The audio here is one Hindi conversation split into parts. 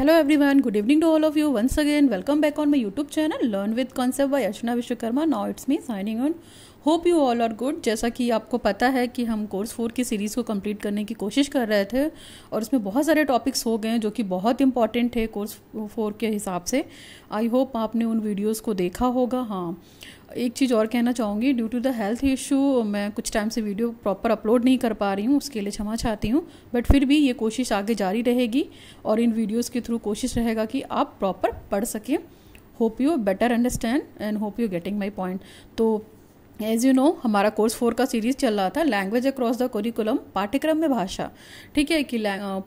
Hello everyone good evening to all of you once again welcome back on my YouTube channel learn with concept by Archana Vishwakarma now it's me signing on hope you all are good जैसा कि आपको पता है कि हम कोर्स फोर की सीरीज को कम्प्लीट करने की कोशिश कर रहे थे और उसमें बहुत सारे टॉपिक्स हो गए हैं जो कि बहुत इंपॉर्टेंट है कोर्स फोर के हिसाब से आई होप आपने उन वीडियोज़ को देखा होगा हाँ एक चीज़ और कहना चाहूँगी due to the health issue मैं कुछ टाइम से वीडियो प्रॉपर अपलोड नहीं कर पा रही हूँ उसके लिए क्षमा चाहती हूँ बट फिर भी ये कोशिश आगे जारी रहेगी और इन वीडियोस के थ्रू कोशिश रहेगा कि आप प्रॉपर पढ़ सकें hope you better understand and hope you getting my point तो एज यू नो हमारा कोर्स फोर का सीरीज चल रहा था लैंग्वेज अक्रॉस द करिकुलम पाठ्यक्रम में भाषा ठीक है कि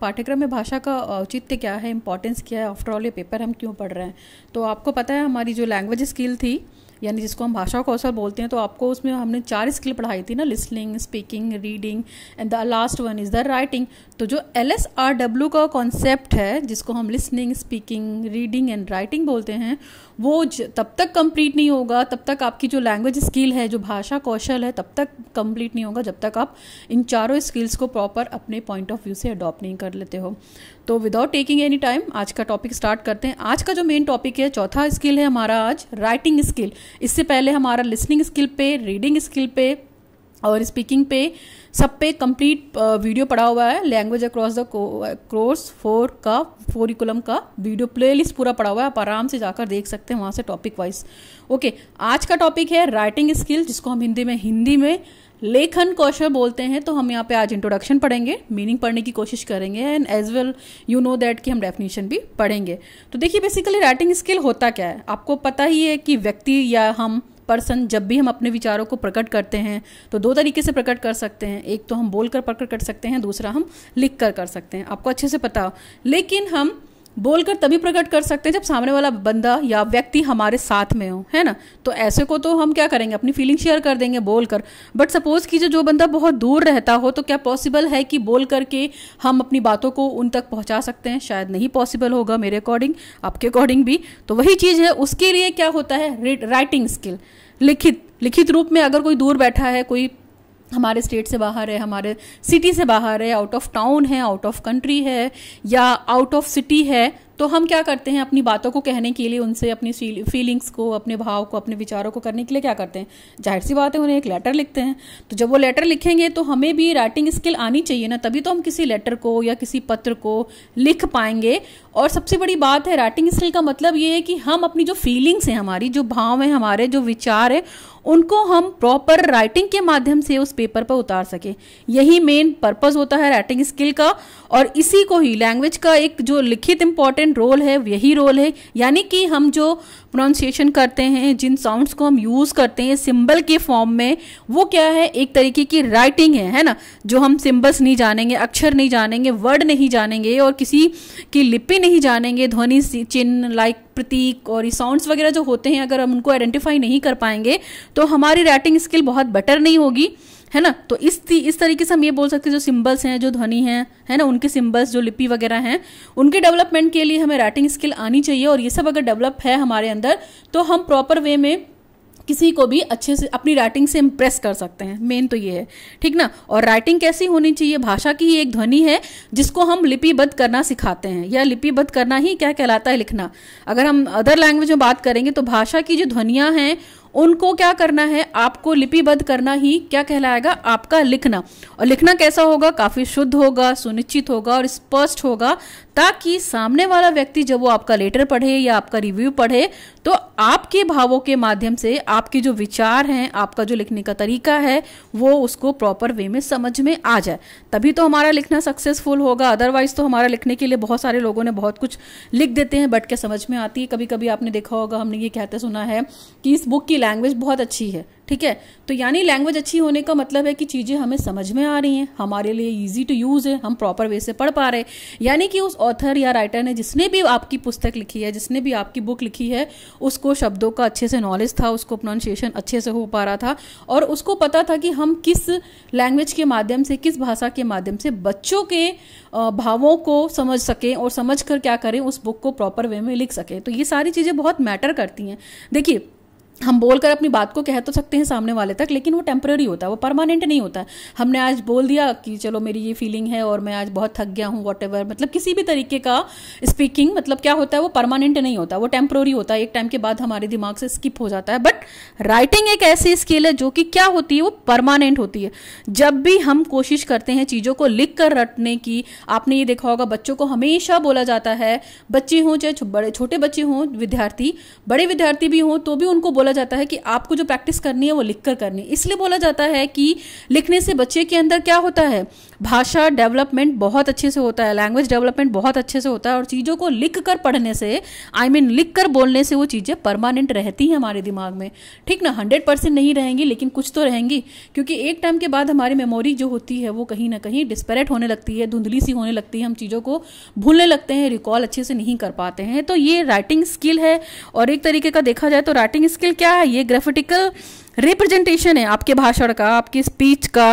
पाठ्यक्रम में भाषा का औचित्य क्या है इंपॉर्टेंस क्या है आफ्टर ऑल ये पेपर हम क्यों पढ़ रहे हैं तो आपको पता है हमारी जो लैंग्वेज स्किल थी यानी जिसको हम भाषा कौशल बोलते हैं तो आपको उसमें हमने चार स्किल पढ़ाई थी ना listening speaking reading and the last one is the writing तो जो एल एस आर डब्ल्यू का कॉन्सेप्ट है जिसको हम listening speaking reading and writing बोलते हैं वो तब तक कंप्लीट नहीं होगा तब तक आपकी जो लैंग्वेज स्किल है जो भाषा कौशल है तब तक कंप्लीट नहीं होगा जब तक आप इन चारों स्किल्स को प्रॉपर अपने पॉइंट ऑफ व्यू से अडॉप्ट नहीं कर लेते हो तो विदाउट टेकिंग एनी टाइम आज का टॉपिक स्टार्ट करते हैं आज का जो मेन टॉपिक है चौथा स्किल है हमारा आज राइटिंग स्किल इससे पहले हमारा लिसनिंग स्किल पे रीडिंग स्किल पे और स्पीकिंग पे सब पे कंप्लीट वीडियो पड़ा हुआ है language across the course four का फोरिकुलम का वीडियो प्लेलिस्ट पूरा पड़ा हुआ है आप आराम से जाकर देख सकते हैं वहाँ से टॉपिक वाइज ओके आज का टॉपिक है राइटिंग स्किल जिसको हम हिंदी में हिंदी में लेखन कौशल बोलते हैं तो हम यहाँ पे आज इंट्रोडक्शन पढ़ेंगे मीनिंग पढ़ने की कोशिश करेंगे and as well you know that कि हम डेफिनेशन भी पढ़ेंगे तो देखिए बेसिकली राइटिंग स्किल होता क्या है आपको पता ही है कि व्यक्ति या हम पर्सन जब भी हम अपने विचारों को प्रकट करते हैं तो दो तरीके से प्रकट कर सकते हैं एक तो हम बोलकर प्रकट कर सकते हैं दूसरा हम लिख कर कर सकते हैं आपको अच्छे से पता हो लेकिन हम बोलकर तभी प्रकट कर सकते हैं जब सामने वाला बंदा या व्यक्ति हमारे साथ में हो है ना तो ऐसे को तो हम क्या करेंगे अपनी फीलिंग शेयर कर देंगे बोलकर बट सपोज कीजिए जो बंदा बहुत दूर रहता हो तो क्या पॉसिबल है कि बोल करके हम अपनी बातों को उन तक पहुंचा सकते हैं शायद नहीं पॉसिबल होगा मेरे अकॉर्डिंग आपके अकॉर्डिंग भी तो वही चीज़ है उसके लिए क्या होता है राइटिंग स्किल लिखित लिखित रूप में अगर कोई दूर बैठा है कोई हमारे स्टेट से बाहर है हमारे सिटी से बाहर है आउट ऑफ टाउन है आउट ऑफ कंट्री है या आउट ऑफ सिटी है तो हम क्या करते हैं अपनी बातों को कहने के लिए उनसे अपनी फीलिंग्स को अपने भाव को अपने विचारों को करने के लिए क्या करते हैं जाहिर सी बात है उन्हें एक लेटर लिखते हैं तो जब वो लेटर लिखेंगे तो हमें भी राइटिंग स्किल आनी चाहिए ना तभी तो हम किसी लेटर को या किसी पत्र को लिख पाएंगे और सबसे बड़ी बात है राइटिंग स्किल का मतलब ये है कि हम अपनी जो फीलिंग्स हैं हमारी जो भाव हैं हमारे जो विचार है उनको हम प्रॉपर राइटिंग के माध्यम से उस पेपर पर उतार सके यही मेन पर्पज़ होता है राइटिंग स्किल का और इसी को ही लैंग्वेज का एक जो लिखित इंपॉर्टेंट रोल है यही रोल है यानी कि हम जो प्रोनाउंसिएशन करते हैं जिन साउंड्स को हम यूज़ करते हैं सिंबल के फॉर्म में वो क्या है एक तरीके की राइटिंग है है ना जो हम सिंबल्स नहीं जानेंगे अक्षर नहीं जानेंगे वर्ड नहीं जानेंगे और किसी की लिपि नहीं जानेंगे ध्वनि चिन्ह लाइक प्रतीक और साउंड्स वगैरह जो होते हैं अगर हम उनको आइडेंटिफाई नहीं कर पाएंगे तो हमारी राइटिंग स्किल बहुत बेटर नहीं होगी है ना तो इस इस तरीके से हम ये बोल सकते हैं जो सिम्बल्स हैं जो ध्वनि हैं है ना उनके सिम्बल्स जो लिपि वगैरह हैं उनके डेवलपमेंट के लिए हमें राइटिंग स्किल आनी चाहिए और ये सब अगर डेवलप है हमारे अंदर तो हम प्रॉपर वे में किसी को भी अच्छे से अपनी राइटिंग से इम्प्रेस कर सकते हैं मेन तो ये है ठीक ना और राइटिंग कैसी होनी चाहिए भाषा की ही एक ध्वनि है जिसको हम लिपिबद्ध करना सिखाते हैं या लिपिबद्ध करना ही क्या कहलाता है लिखना अगर हम अदर लैंग्वेज में बात करेंगे तो भाषा की जो ध्वनियाँ हैं उनको क्या करना है आपको लिपिबद्ध करना ही क्या कहलाएगा आपका लिखना और लिखना कैसा होगा काफ़ी शुद्ध होगा सुनिश्चित होगा और स्पष्ट होगा ताकि सामने वाला व्यक्ति जब वो आपका लेटर पढ़े या आपका रिव्यू पढ़े तो आपके भावों के माध्यम से आपके जो विचार हैं आपका जो लिखने का तरीका है वो उसको प्रॉपर वे में समझ में आ जाए तभी तो हमारा लिखना सक्सेसफुल होगा अदरवाइज तो हमारा लिखने के लिए बहुत सारे लोगों ने बहुत कुछ लिख देते हैं बट क्या समझ में आती है कभी कभी आपने देखा होगा हमने ये कहते सुना है कि इस बुक की लैंग्वेज बहुत अच्छी है ठीक है तो यानी लैंग्वेज अच्छी होने का मतलब है कि चीज़ें हमें समझ में आ रही हैं हमारे लिए ईजी टू यूज़ है हम प्रॉपर वे से पढ़ पा रहे हैं यानी कि उस ऑथर या राइटर ने जिसने भी आपकी पुस्तक लिखी है जिसने भी आपकी बुक लिखी है उसको शब्दों का अच्छे से नॉलेज था उसको प्रोनाउंसिएशन अच्छे से हो पा रहा था और उसको पता था कि हम किस लैंग्वेज के माध्यम से किस भाषा के माध्यम से बच्चों के भावों को समझ सकें और समझ कर क्या करें उस बुक को प्रॉपर वे में लिख सकें तो ये सारी चीज़ें बहुत मैटर करती हैं देखिए हम बोलकर अपनी बात को कह तो सकते हैं सामने वाले तक लेकिन वो टेम्प्रेरी होता है वो परमानेंट नहीं होता है हमने आज बोल दिया कि चलो मेरी ये फीलिंग है और मैं आज बहुत थक गया हूँ वॉट मतलब किसी भी तरीके का स्पीकिंग मतलब क्या होता है वो परमानेंट नहीं होता वो टेम्प्रोरी होता है एक टाइम के बाद हमारे दिमाग से स्किप हो जाता है बट राइटिंग एक ऐसी स्किल है जो कि क्या होती है वो परमानेंट होती है जब भी हम कोशिश करते हैं चीज़ों को लिख कर रटने की आपने ये देखा होगा बच्चों को हमेशा बोला जाता है बच्चे हों चाहे बड़े छोटे बच्चे हों विद्यार्थी बड़े विद्यार्थी भी हों तो भी उनको बोला बोला जाता है कि आपको जो प्रैक्टिस करनी है वो लिख कर करनी इसलिए बोला जाता है कि लिखने से बच्चे के अंदर क्या होता है भाषा डेवलपमेंट बहुत अच्छे से होता है लैंग्वेज डेवलपमेंट बहुत अच्छे से होता है और चीज़ों को लिख कर पढ़ने से आई I मीन mean, लिख कर बोलने से वो चीज़ें परमानेंट रहती हैं हमारे दिमाग में ठीक ना हंड्रेड परसेंट नहीं रहेंगी लेकिन कुछ तो रहेंगी क्योंकि एक टाइम के बाद हमारी मेमोरी जो होती है वो कहीं ना कहीं डिस्पेरेट होने लगती है धुंधली सी होने लगती है हम चीज़ों को भूलने लगते हैं रिकॉल अच्छे से नहीं कर पाते हैं तो ये राइटिंग स्किल है और एक तरीके का देखा जाए तो राइटिंग स्किल क्या है ये ग्राफिटिकल रिप्रेजेंटेशन है आपके भाषण का आपकी स्पीच का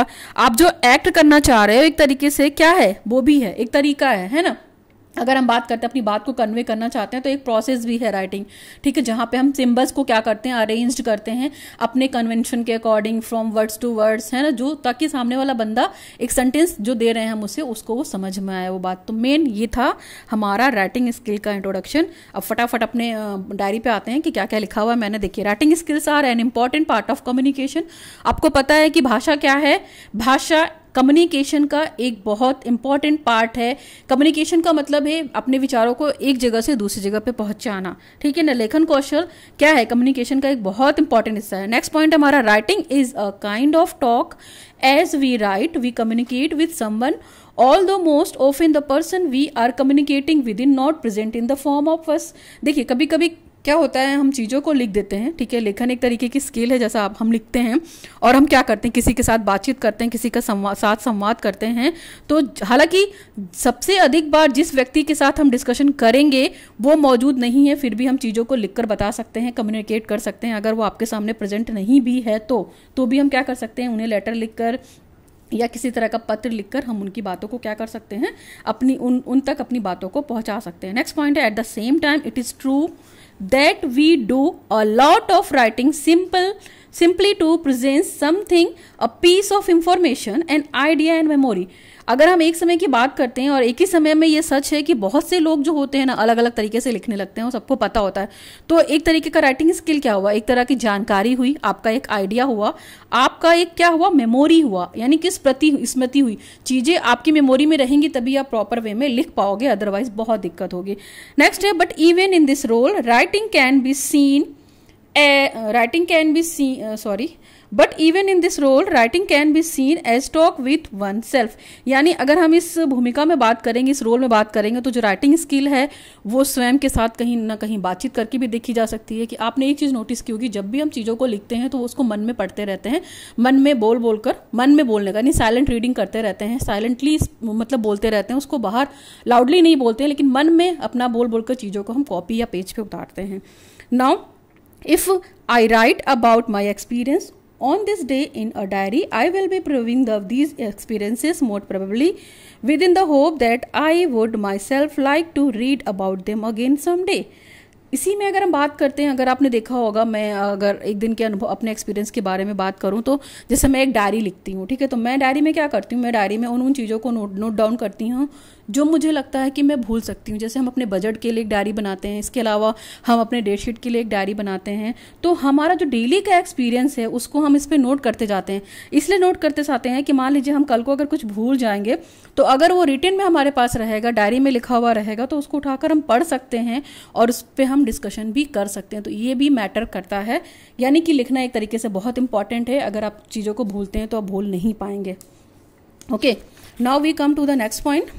आप जो एक्ट करना चाह रहे हो एक तरीके से क्या है वो भी है एक तरीका है है ना अगर हम बात करते हैं अपनी बात को कन्वे करना चाहते हैं तो एक प्रोसेस भी है राइटिंग ठीक है जहाँ पे हम सिम्बल्स को क्या करते हैं अरेंज करते हैं अपने कन्वेंशन के according from words to words है ना जो ताकि सामने वाला बंदा एक सेंटेंस जो दे रहे हैं हम उसे उसको वो समझ में आए वो बात तो मेन ये था हमारा राइटिंग स्किल का इंट्रोडक्शन अब फटाफट अपने डायरी पे आते हैं कि क्या क्या लिखा हुआ है मैंने देखिए writing skills are an important part of communication आपको पता है कि भाषा क्या है भाषा कम्युनिकेशन का एक बहुत इंपॉर्टेंट पार्ट है कम्युनिकेशन का मतलब है अपने विचारों को एक जगह से दूसरी जगह पे पहुंचाना ठीक है ना लेखन कौशल क्या है कम्युनिकेशन का एक बहुत इंपॉर्टेंट हिस्सा है नेक्स्ट पॉइंट हमारा writing is a kind of talk as we write we communicate with someone all the most of in the person we are communicating with in not present in the form of us देखिए कभी कभी क्या होता है हम चीज़ों को लिख देते हैं ठीक है लेखन एक तरीके की स्किल है जैसा आप हम लिखते हैं और हम क्या करते हैं किसी के साथ बातचीत करते हैं किसी का संवाद साथ संवाद करते हैं तो हालांकि सबसे अधिक बार जिस व्यक्ति के साथ हम डिस्कशन करेंगे वो मौजूद नहीं है फिर भी हम चीज़ों को लिख कर बता सकते हैं कम्युनिकेट कर सकते हैं अगर वो आपके सामने प्रेजेंट नहीं भी है तो, तो भी हम क्या कर सकते हैं उन्हें लेटर लिख कर या किसी तरह का पत्र लिखकर हम उनकी बातों को क्या कर सकते हैं अपनी उन उन तक अपनी बातों को पहुंचा सकते हैं नेक्स्ट पॉइंट है at the same time it is true that we do a lot of writing simple simply to present something a piece of information an idea and memory अगर हम एक समय की बात करते हैं और एक ही समय में ये सच है कि बहुत से लोग जो होते हैं ना अलग अलग तरीके से लिखने लगते हैं सबको पता होता है तो एक तरीके का राइटिंग स्किल क्या हुआ एक तरह की जानकारी हुई आपका एक आइडिया हुआ आपका एक क्या हुआ मेमोरी हुआ यानी कि स्मृति स्मृति हुई चीज़ें आपकी मेमोरी में रहेंगी तभी आप प्रॉपर वे में लिख पाओगे अदरवाइज बहुत दिक्कत होगी नेक्स्ट है but even in this role writing can be seen writing can be see sorry but even in this role writing can be seen as talk with oneself यानी अगर हम इस भूमिका में बात करेंगे इस रोल में बात करेंगे तो जो राइटिंग स्किल है वो स्वयं के साथ कहीं ना कहीं बातचीत करके भी देखी जा सकती है कि आपने एक चीज़ नोटिस की होगी जब भी हम चीज़ों को लिखते हैं तो उसको मन में पढ़ते रहते हैं मन में बोल बोल कर मन में बोलने का यानी साइलेंट रीडिंग करते रहते हैं साइलेंटली मतलब बोलते रहते हैं उसको बाहर लाउडली नहीं बोलते हैं लेकिन मन में अपना बोल बोल कर चीज़ों को हम कॉपी या पेज पे उतारते हैं now if I write about my experience On this day in a diary, I will be proving the, these experiences most probably within the hope that I would myself like to read about them again someday. इसी में अगर हम बात करते हैं अगर आपने देखा होगा मैं अगर एक दिन के अनुभव अपने एक्सपीरियंस के बारे में बात करूं तो जैसे मैं एक डायरी लिखती हूँ ठीक है तो मैं डायरी में क्या करती हूँ मैं डायरी में उन उन चीज़ों को नोट नोट डाउन करती हूँ जो मुझे लगता है कि मैं भूल सकती हूँ जैसे हम अपने बजट के लिए एक डायरी बनाते हैं इसके अलावा हम अपने डेट शीट के लिए एक डायरी बनाते हैं तो हमारा जो डेली का एक्सपीरियंस है उसको हम इस पर नोट करते जाते हैं इसलिए नोट करते जाते हैं कि मान लीजिए हम कल को अगर कुछ भूल जाएंगे तो अगर वो रिटर्न में हमारे पास रहेगा डायरी में लिखा हुआ रहेगा तो उसको उठाकर हम पढ़ सकते हैं और उस पर हम हम डिस्कशन भी कर सकते हैं तो ये भी मैटर करता है यानी कि लिखना एक तरीके से बहुत इंपॉर्टेंट है अगर आप चीज़ों को भूलते हैं तो आप भूल नहीं पाएंगे okay now we come to the next point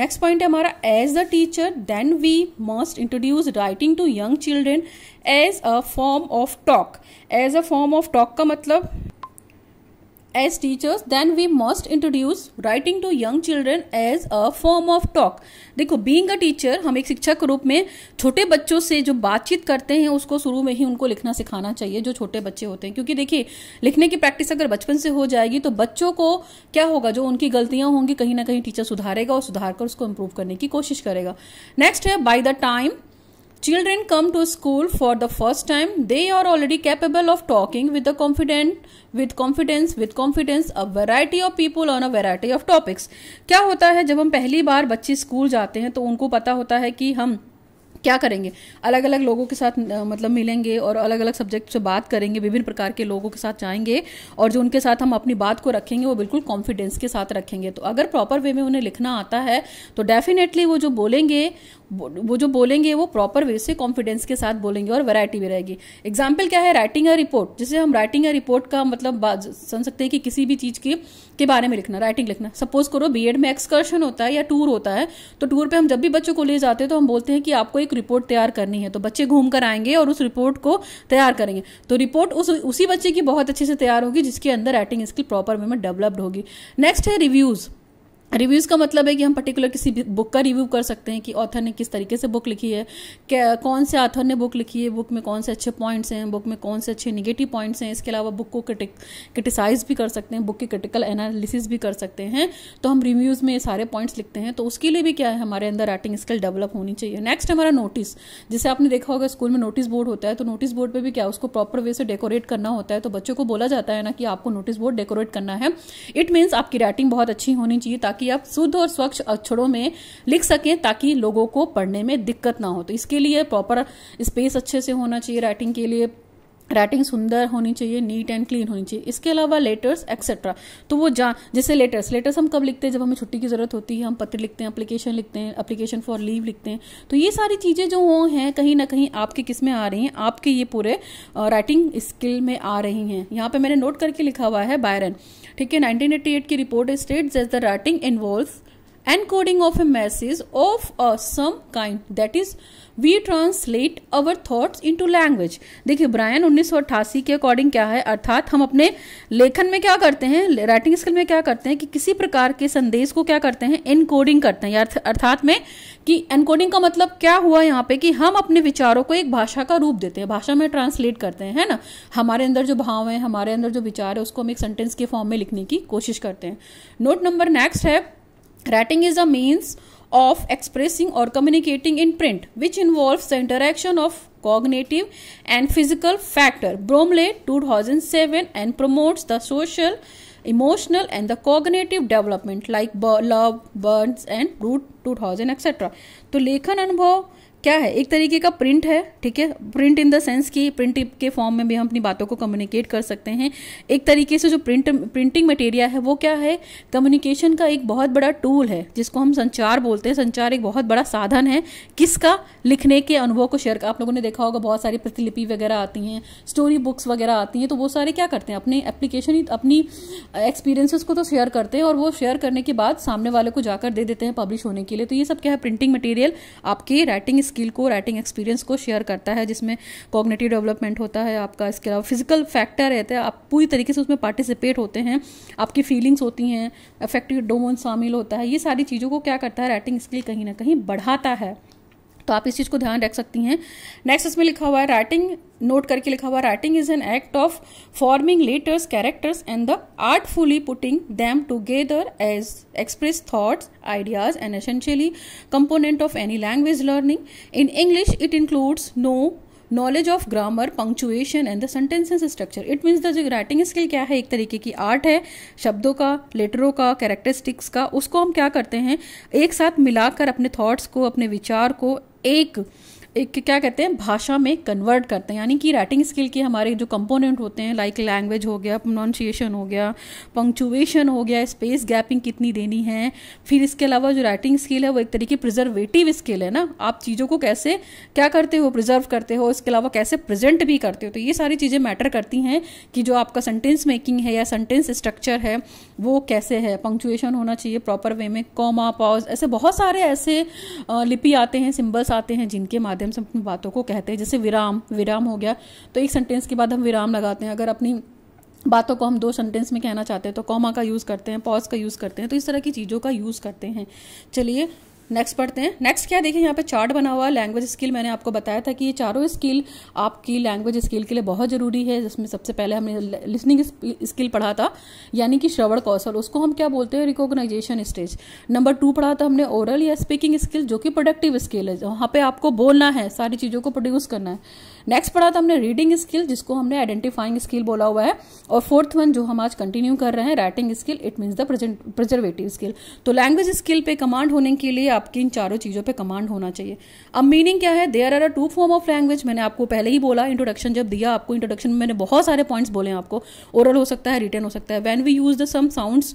next point है हमारा as a teacher then we must introduce writing to young children as a form of talk as a form of talk का मतलब As teachers, then we must introduce writing to young children as a form of talk. देखो being a teacher हम एक शिक्षक के रूप में छोटे बच्चों से जो बातचीत करते हैं उसको शुरू में ही उनको लिखना सिखाना चाहिए जो छोटे बच्चे होते हैं क्योंकि देखिए लिखने की प्रैक्टिस अगर बचपन से हो जाएगी तो बच्चों को क्या होगा जो उनकी गलतियां होंगी कहीं ना कहीं टीचर सुधारेगा और सुधार कर उसको इम्प्रूव करने की कोशिश करेगा नेक्स्ट है by the time Children come to school for the first time. They are already capable of talking with a confident, with confidence, with confidence, a variety of people on a variety of topics. kya hota hai jab hum pehli baar bachche school jate hain to unko pata hota hai ki hum क्या करेंगे अलग अलग लोगों के साथ मतलब मिलेंगे और अलग अलग सब्जेक्ट से बात करेंगे विभिन्न प्रकार के लोगों के साथ जाएंगे और जो उनके साथ हम अपनी बात को रखेंगे वो बिल्कुल कॉन्फिडेंस के साथ रखेंगे तो अगर प्रॉपर वे में उन्हें लिखना आता है तो डेफिनेटली वो जो बोलेंगे वो जो बोलेंगे वो प्रॉपर वे से कॉन्फिडेंस के साथ बोलेंगे और वैरायटी भी रहेगी एग्जाम्पल क्या है राइटिंग अ रिपोर्ट जिसे हम राइटिंग अ रिपोर्ट का मतलब सुन सकते हैं कि किसी भी चीज़ के के बारे में लिखना राइटिंग लिखना सपोज करो बीएड में एक्सकर्शन होता है या टूर होता है तो टूर पे हम जब भी बच्चों को ले जाते हैं तो हम बोलते हैं कि आपको एक एक रिपोर्ट तैयार करनी है तो बच्चे घूम कर आएंगे और उस रिपोर्ट को तैयार करेंगे तो रिपोर्ट उस उसी बच्चे की बहुत अच्छे से तैयार होगी जिसके अंदर राइटिंग स्किल प्रॉपर वे में डेवलप्ड होगी नेक्स्ट है रिव्यूज़ रिव्यूज़ का मतलब है कि हम पर्टिकुलर किसी बुक का रिव्यू कर सकते हैं कि ऑथर ने किस तरीके से बुक लिखी है कौन से ऑथर ने बुक लिखी है बुक में कौन से अच्छे पॉइंट्स हैं बुक में कौन से अच्छे निगेटिव पॉइंट्स हैं इसके अलावा बुक को क्रिटिक क्रिटिसाइज भी कर सकते हैं बुक की क्रिटिकल एनालिसिस भी कर सकते हैं तो हम रिव्यूज़ में ये सारे पॉइंट्स लिखते हैं तो उसके लिए भी क्या है हमारे अंदर राइटिंग स्किल डेवलप होनी चाहिए नेक्स्ट हमारा नोटिस जैसे आपने देखा होगा स्कूल में नोटिस बोर्ड होता है तो नोटिस बोर्ड पर भी क्या उसको प्रॉपर वे से डेकोरेट करना होता है तो बच्चों को बोला जाता है ना कि आपको नोटिस बोर्ड डेकोरेट करना है इट मीन्स आपकी राइटिंग बहुत अच्छी होनी चाहिए ताकि ताकि आप शुद्ध और स्वच्छ अक्षरों में लिख सकें ताकि लोगों को पढ़ने में दिक्कत ना हो तो इसके लिए प्रॉपर स्पेस अच्छे से होना चाहिए राइटिंग के लिए राइटिंग सुंदर होनी चाहिए नीट एंड क्लीन होनी चाहिए इसके अलावा लेटर्स एक्सेट्रा तो वो जा जैसे लेटर्स लेटर्स हम कब लिखते हैं जब हमें छुट्टी की ज़रूरत होती है हम पत्र लिखते हैं अप्लीकेशन लिखते हैं अप्लीकेशन फॉर लीव लिखते हैं तो ये सारी चीज़ें जो वो हैं कहीं ना कहीं आपके किस में आ रही हैं आपके ये पूरे राइटिंग स्किल में आ रही हैं यहाँ पर मैंने नोट करके लिखा हुआ है बायरन ठीक है नाइनटीन की report state as the writing involve encoding of a message of a some kind that is we translate our thoughts into language देखिए ब्रायन उन्नीस सौ अट्ठासी के अकॉर्डिंग क्या है अर्थात हम अपने लेखन में क्या करते हैं राइटिंग स्किल में क्या करते हैं कि किसी प्रकार के संदेश को क्या करते हैं एनकोडिंग करते हैं अर्थात में कि एनकोडिंग का मतलब क्या हुआ यहाँ पे कि हम अपने विचारों को एक भाषा का रूप देते हैं भाषा में ट्रांसलेट करते हैं है ना हमारे अंदर जो भाव है हमारे अंदर जो विचार है उसको हम एक सेंटेंस के फॉर्म में लिखने की कोशिश करते हैं नोट नंबर नेक्स्ट है Writing is a means of expressing or communicating in print, which involves the interaction of cognitive and physical factor. Bromley 2007 and promotes the social, emotional and the cognitive development like love, burns and root 2000 etc. तो लेखन अनुभव क्या है एक तरीके का प्रिंट है ठीक है प्रिंट इन द सेंस कि प्रिंट के फॉर्म में भी हम अपनी बातों को कम्युनिकेट कर सकते हैं एक तरीके से जो प्रिंट प्रिंटिंग मटेरिया है वो क्या है कम्युनिकेशन का एक बहुत बड़ा टूल है जिसको हम संचार बोलते हैं संचार एक बहुत बड़ा साधन है किसका लिखने के अनुभव को शेयर आप लोगों ने देखा होगा बहुत सारी प्रतिलिपि वगैरह आती हैं स्टोरी बुक्स वगैरह आती हैं तो वो सारे क्या करते हैं अपने एप्लीकेशन अपनी एक्सपीरियंसेस को तो शेयर करते हैं और वो शेयर करने के बाद सामने वाले को जाकर दे देते हैं पब्लिश होने के लिए तो ये सब क्या है प्रिंटिंग मटेरियल आपके राइटिंग स्किल को राइटिंग एक्सपीरियंस को शेयर करता है जिसमें कॉग्नेटिव डेवलपमेंट होता है आपका इसके अलावा फिजिकल फैक्टर रहता है आप पूरी तरीके से उसमें पार्टिसिपेट होते हैं आपकी फीलिंग्स होती हैं अफेक्टिव डोमोन शामिल होता है ये सारी चीज़ों को क्या करता है राइटिंग स्किल कहीं ना कहीं बढ़ाता है तो आप इस चीज़ को ध्यान रख सकती हैं नेक्स्ट इसमें लिखा हुआ है राइटिंग नोट करके लिखा हुआ writing is an act of forming letters characters and the artfully putting them together as express thoughts ideas and essentially component of any language learning in English it includes no knowledge of grammar punctuation and the sentences structure it means the जो राइटिंग स्किल क्या है एक तरीके की आर्ट है शब्दों का लेटरों का कैरेक्टरिस्टिक्स का उसको हम क्या करते हैं एक साथ मिलाकर अपने थॉट्स को अपने विचार को एक एक क्या कहते हैं भाषा में कन्वर्ट करते हैं यानी कि राइटिंग स्किल के हमारे जो कंपोनेंट होते हैं लाइक लैंग्वेज हो गया प्रोनाउंसिएशन हो गया पंक्चुएशन हो गया स्पेस गैपिंग कितनी देनी है फिर इसके अलावा जो राइटिंग स्किल है वो एक तरीके प्रिजर्वेटिव स्किल है ना आप चीज़ों को कैसे क्या करते हो प्रिजर्व करते हो इसके अलावा कैसे प्रेजेंट भी करते हो तो ये सारी चीज़ें मैटर करती हैं कि जो आपका सेंटेंस मेकिंग है या सेंटेंस स्ट्रक्चर है वो कैसे है पंक्चुएशन होना चाहिए प्रॉपर वे में कॉमा पॉज ऐसे बहुत सारे ऐसे लिपि आते हैं सिम्बल्स आते हैं जिनके माध्यम माध्यम से अपनी बातों को कहते हैं जैसे विराम विराम हो गया तो एक सेंटेंस के बाद हम विराम लगाते हैं अगर अपनी बातों को हम दो सेंटेंस में कहना चाहते हैं तो कॉमा का यूज़ करते हैं पॉज का यूज़ करते हैं तो इस तरह की चीज़ों का यूज़ करते हैं चलिए नेक्स्ट पढ़ते हैं नेक्स्ट क्या देखें देखिए यहाँ पे चार्ट बना हुआ है लैंग्वेज स्किल मैंने आपको बताया था कि ये चारों स्किल आपकी लैंग्वेज स्किल के लिए बहुत ज़रूरी है जिसमें सबसे पहले हमने लिसनिंग स्किल पढ़ा था यानी कि श्रवण कौशल उसको हम क्या बोलते हैं रिकॉग्नाइजेशन स्टेज नंबर टू पढ़ा था हमने ओरल या स्पीकिंग स्किल जो कि प्रोडक्टिव स्किल है वहाँ पर आपको बोलना है सारी चीज़ों को प्रोड्यूस करना है नेक्स्ट पढ़ा था हमने रीडिंग स्किल जिसको हमने आइडेंटिफाइंग स्किल बोला हुआ है और फोर्थ वन जो हम आज कंटिन्यू कर रहे हैं writing skill it means the preservative skill तो लैंग्वेज स्किल पे कमांड होने के लिए आप आपकी इन चारों चीज़ों पे कमांड होना चाहिए अब मीनिंग क्या है there are a two form of language मैंने आपको पहले ही बोला इंट्रोडक्शन जब दिया आपको इंट्रोडक्शन में मैंने बहुत सारे पॉइंट्स बोले आपको ओरल हो सकता है रिटर्न हो सकता है when we use the some sounds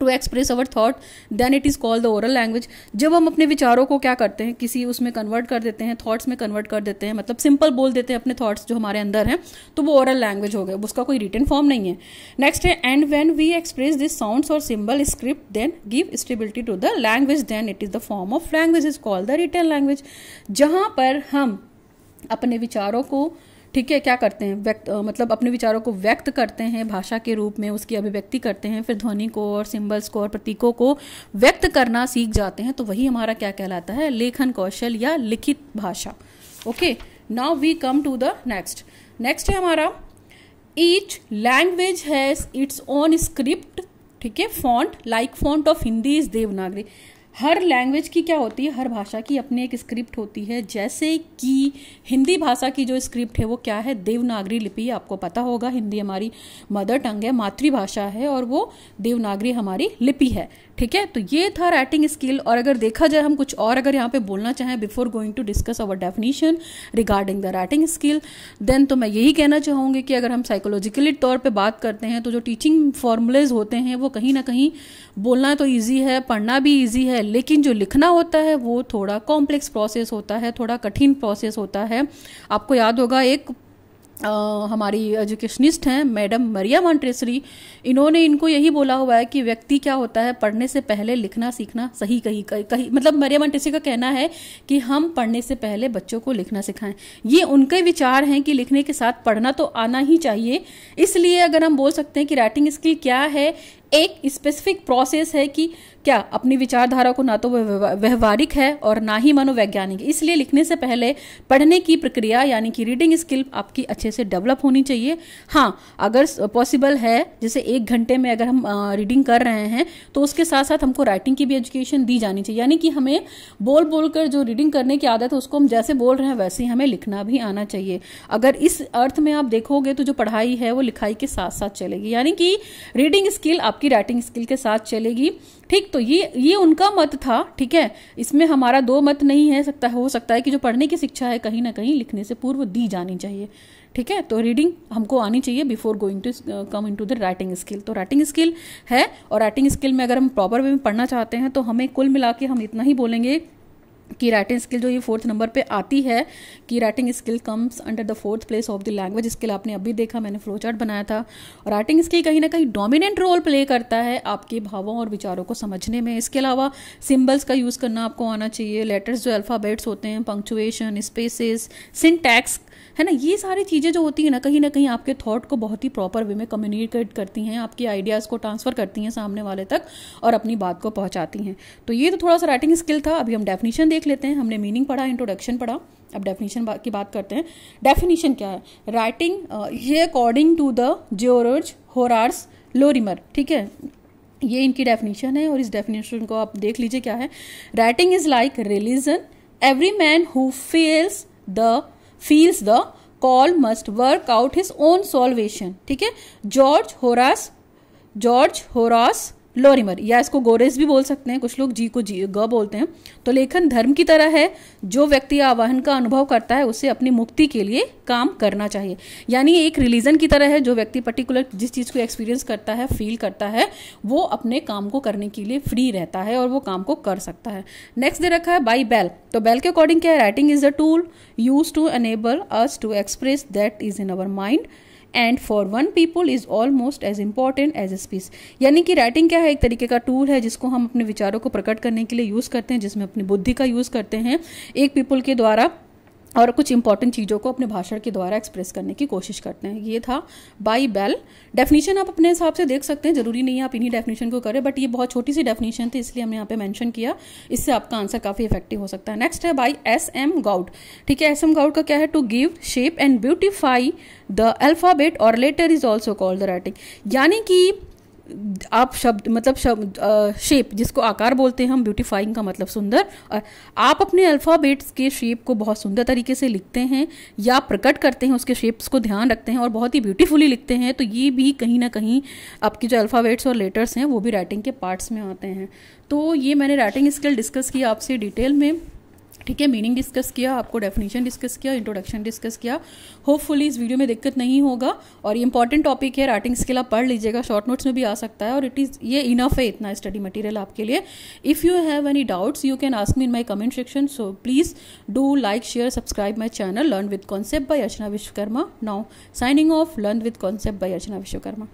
to express our thought then it is called the oral language जब हम अपने विचारों को क्या करते हैं किसी उसमें कन्वर्ट कर देते हैं थाट्स में कन्वर्ट कर देते हैं मतलब सिंपल बोल देते हैं अपने थाट्स जो हमारे अंदर हैं तो वो ओरल लैंग्वेज हो गए उसका कोई रिटर्न फॉर्म नहीं है नेक्स्ट है and when we express this sound और symbol script then give stability to the language then it is the form of language is called the written language जहाँ पर हम अपने विचारों को ठीक है क्या करते हैं व्यक्त मतलब अपने विचारों को व्यक्त करते हैं भाषा के रूप में उसकी अभिव्यक्ति करते हैं फिर ध्वनि को और सिम्बल्स को और प्रतीकों को व्यक्त करना सीख जाते हैं तो वही हमारा क्या कहलाता है लेखन कौशल या लिखित भाषा okay now we come to the next next है हमारा each language has its own script ठीक है font like font of Hindi is Devanagari हर लैंग्वेज की क्या होती है हर भाषा की अपनी एक स्क्रिप्ट होती है जैसे कि हिंदी भाषा की जो स्क्रिप्ट है वो क्या है देवनागरी लिपि आपको पता होगा हिंदी हमारी मदर टंग है मातृभाषा है और वो देवनागरी हमारी लिपि है ठीक है तो ये था राइटिंग स्किल और अगर देखा जाए हम कुछ और अगर यहाँ पे बोलना चाहें before going to discuss our definition regarding the writing skill then तो मैं यही कहना चाहूँगी कि अगर हम साइकोलॉजिकली तौर पर बात करते हैं तो जो टीचिंग फॉर्मुलेज होते हैं वो कहीं ना कहीं बोलना तो ईजी है पढ़ना भी ईजी है है लेकिन जो लिखना होता है वो थोड़ा कॉम्प्लेक्स प्रोसेस होता है थोड़ा कठिन प्रोसेस होता है आपको याद होगा एक आ, हमारी एजुकेशनिस्ट हैं मैडम मरिया मॉन्ट्रेसरी इन्होंने इनको यही बोला हुआ है कि व्यक्ति क्या होता है पढ़ने से पहले लिखना सीखना सही कहीं कही, मतलब मरिया मॉन्ट्रेसरी का कहना है कि हम पढ़ने से पहले बच्चों को लिखना सिखाएं ये उनके विचार हैं कि लिखने के साथ पढ़ना तो आना ही चाहिए इसलिए अगर हम बोल सकते हैं कि राइटिंग स्किल क्या है एक स्पेसिफिक प्रोसेस है कि क्या अपनी विचारधारा को ना तो वह व्यवहारिक है और ना ही मनोवैज्ञानिक इसलिए लिखने से पहले पढ़ने की प्रक्रिया यानी कि रीडिंग स्किल आपकी अच्छे से डेवलप होनी चाहिए हाँ अगर पॉसिबल है जैसे एक घंटे में अगर हम रीडिंग कर रहे हैं तो उसके साथ साथ हमको राइटिंग की भी एजुकेशन दी जानी चाहिए यानी कि हमें बोल बोल कर जो रीडिंग करने की आदत है उसको हम जैसे बोल रहे हैं वैसे ही हमें लिखना भी आना चाहिए अगर इस अर्थ में आप देखोगे तो जो पढ़ाई है वो लिखाई के साथ साथ चलेगी यानी कि रीडिंग स्किल आप आपकी राइटिंग स्किल के साथ चलेगी ठीक तो ये ये उनका मत था ठीक है इसमें हमारा दो मत नहीं है सकता हो सकता है कि जो पढ़ने की शिक्षा है कहीं ना कहीं लिखने से पूर्व दी जानी चाहिए ठीक है तो रीडिंग हमको आनी चाहिए before going to come into the writing skill तो राइटिंग स्किल है और राइटिंग स्किल में अगर हम प्रॉपर वे में पढ़ना चाहते हैं तो हमें कुल मिला के हम इतना ही बोलेंगे की राइटिंग स्किल जो ये फोर्थ नंबर पे आती है की writing skill comes under the fourth place of the language skill आपने अभी देखा मैंने फ्लो चार्ट बनाया था और राइटिंग स्किल कहीं ना कहीं डोमिनेंट रोल प्ले करता है आपके भावों और विचारों को समझने में इसके अलावा सिम्बल्स का यूज़ करना आपको आना चाहिए लेटर्स जो अल्फ़ाबेट्स होते हैं पंक्चुएशन स्पेसिस सिंटैक्स है ना ये सारी चीज़ें जो होती हैं ना कहीं ना कहीं आपके थॉट को बहुत ही प्रॉपर वे में कम्युनिकेट करती हैं आपके आइडियाज़ को ट्रांसफ़र करती हैं सामने वाले तक और अपनी बात को पहुँचाती हैं तो ये तो थोड़ा सा राइटिंग स्किल था अभी हम डेफिनेशन देख देख लेते हैं हमने मीनिंग पढ़ा इंट्रोडक्शन पढ़ा अब डेफिनेशन बा, की बात करते हैं डेफिनेशन क्या है राइटिंग uh, ये according to the George Horace Lorimer ठीक है ये इनकी डेफिनेशन है और इस डेफिनेशन को आप देख लीजिए क्या है writing is like religion every man who feels the feels the call must work out his own salvation ठीक है George Horace George Horace Lorimer या इसको गोरेस भी बोल सकते हैं कुछ लोग जी को जी ग बोलते हैं तो लेखन धर्म की तरह है जो व्यक्ति आवाहन का अनुभव करता है उसे अपनी मुक्ति के लिए काम करना चाहिए यानी एक रिलीजन की तरह है जो व्यक्ति पर्टिकुलर जिस चीज़ को एक्सपीरियंस करता है फील करता है वो अपने काम को करने के लिए फ्री रहता है और वो काम को कर सकता है नेक्स्ट दे रखा है बाई बैल तो बैल के अकॉर्डिंग क्या है writing is a tool use to enable us to express that is in our mind and for one people is almost as important as a speech यानी कि राइटिंग क्या है एक तरीके का टूल है जिसको हम अपने विचारों को प्रकट करने के लिए यूज़ करते हैं जिसमें अपनी बुद्धि का यूज़ करते हैं एक पीपल के द्वारा और कुछ इंपॉर्टेंट चीज़ों को अपने भाषण के द्वारा एक्सप्रेस करने की कोशिश करते हैं ये था बाई बेल डेफिनेशन आप अपने हिसाब से देख सकते हैं जरूरी नहीं है आप इन्हीं डेफिनेशन को करें बट ये बहुत छोटी सी डेफिनेशन थी इसलिए हमने यहाँ पे मेंशन किया इससे आपका आंसर काफ़ी इफेक्टिव हो सकता है नेक्स्ट है बाई एस एम गाउड ठीक है एस एम गाउड का क्या है to give shape and beautify the alphabet और letter is also called the writing यानी कि आप शब्द मतलब शब्द शेप जिसको आकार बोलते हैं हम ब्यूटिफाइंग का मतलब सुंदर आप अपने अल्फ़ाबेट्स के शेप को बहुत सुंदर तरीके से लिखते हैं या प्रकट करते हैं उसके शेप्स को ध्यान रखते हैं और बहुत ही ब्यूटीफुली लिखते हैं तो ये भी कहीं ना कहीं आपकी जो अल्फ़ाबेट्स और लेटर्स हैं वो भी राइटिंग के पार्ट्स में आते हैं तो ये मैंने राइटिंग स्किल डिस्कस की आपसे डिटेल में ठीक है मीनिंग डिस्कस किया आपको डेफिनेशन डिस्कस किया इंट्रोडक्शन डिस्कस किया होपफुली इस वीडियो में दिक्कत नहीं होगा और ये इंपॉर्टेंट टॉपिक है राइटिंग स्किल आप पढ़ लीजिएगा शॉर्ट नोट्स में भी आ सकता है और इट इज़ ये इनफ है इतना स्टडी मटेरियल आपके लिए if you have any doubts you can ask me in my comment section so please do like share subscribe my channel learn with concept by Archana Vishwakarma now signing off learn with concept by Archana Vishwakarma